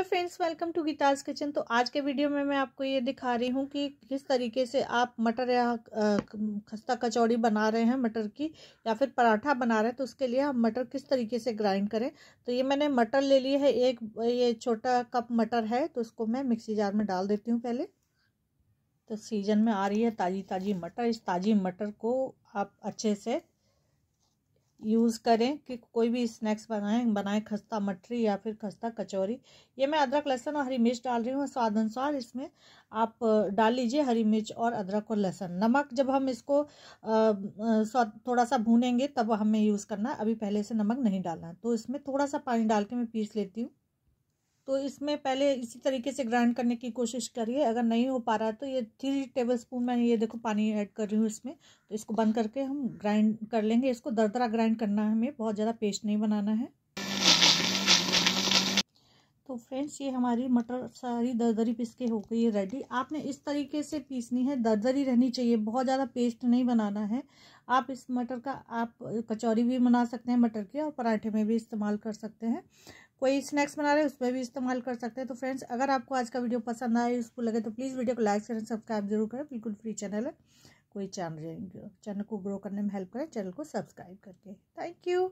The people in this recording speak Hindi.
hello friends welcome to Geeta's kitchen तो आज के वीडियो में मैं आपको ये दिखा रही हूँ कि किस तरीके से आप मटर या खस्ता कचौड़ी बना रहे हैं मटर की या फिर पराठा बना रहे हैं तो उसके लिए हम मटर किस तरीके से ग्राइंड करें तो ये मैंने मटर ले लिया है एक ये छोटा कप मटर है तो उसको मैं मिक्सी जार में डाल देती हूँ पहले तो सीजन में आ रही है ताज़ी ताज़ी मटर इस ताज़ी मटर को आप अच्छे से यूज़ करें कि कोई भी स्नैक्स बनाएं बनाएं खस्ता मटरी या फिर खस्ता कचौरी ये मैं अदरक लहसुन और हरी मिर्च डाल रही हूँ स्वाद अनुसार इसमें आप डाल लीजिए हरी मिर्च और अदरक और लहसुन नमक जब हम इसको थोड़ा सा भूनेंगे तब हमें यूज़ करना अभी पहले से नमक नहीं डालना तो इसमें थोड़ा सा पानी डाल के मैं पीस लेती हूँ तो इसमें पहले इसी तरीके से ग्राइंड करने की कोशिश करिए अगर नहीं हो पा रहा है तो ये थ्री टेबल स्पून मैं ये देखो पानी ऐड कर रही हूँ इसमें तो इसको बंद करके हम ग्राइंड कर लेंगे इसको दरदरा ग्राइंड करना है हमें बहुत ज़्यादा पेस्ट नहीं बनाना है तो फ्रेंड्स ये हमारी मटर सारी दरदरी पीस के हो गई है रेडी आपने इस तरीके से पीसनी है दरदरी रहनी चाहिए बहुत ज़्यादा पेस्ट नहीं बनाना है आप इस मटर का आप कचौरी भी बना सकते हैं मटर के और पराठे में भी इस्तेमाल कर सकते हैं कोई स्नैक्स बना रहे उसमें भी इस्तेमाल कर सकते हैं तो फ्रेंड्स अगर आपको आज का वीडियो पसंद आए उसको लगे तो प्लीज़ वीडियो को लाइक करें सब्सक्राइब जरूर करें बिल्कुल फ्री चैनल है कोई चैनल चैनल को ग्रो करने में हेल्प करें चैनल को सब्सक्राइब करके थैंक यू